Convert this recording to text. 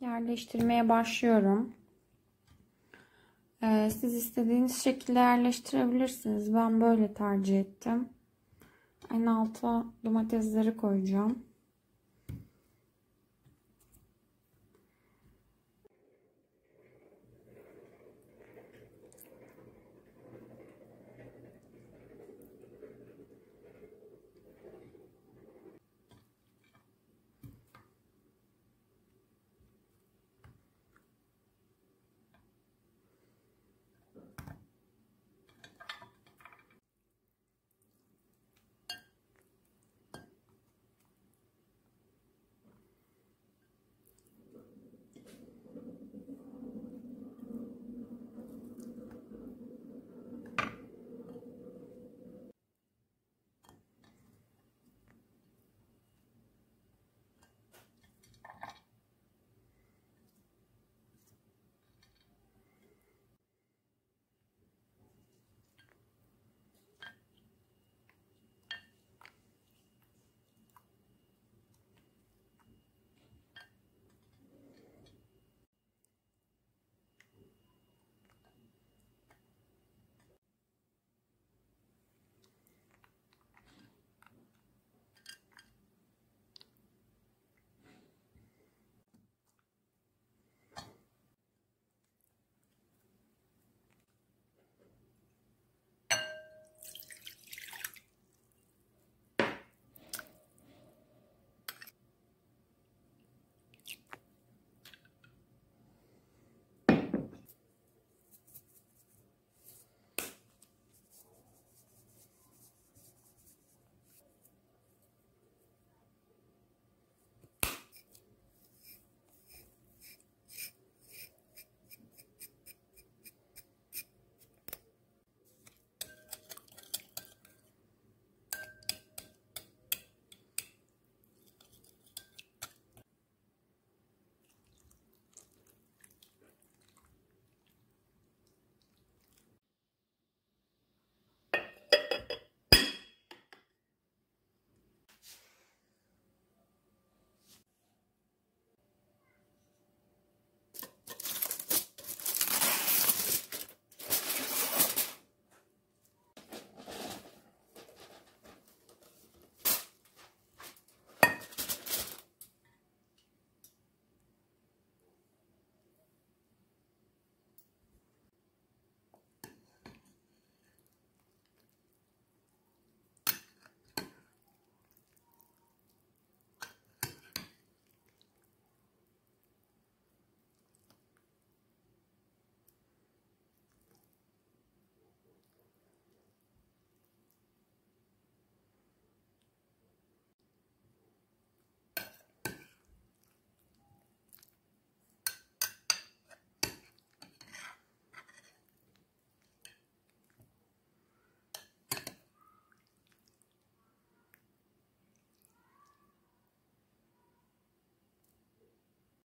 yerleştirmeye başlıyorum. Ee, siz istediğiniz şekilde yerleştirebilirsiniz. Ben böyle tercih ettim. En alta domatesleri koyacağım.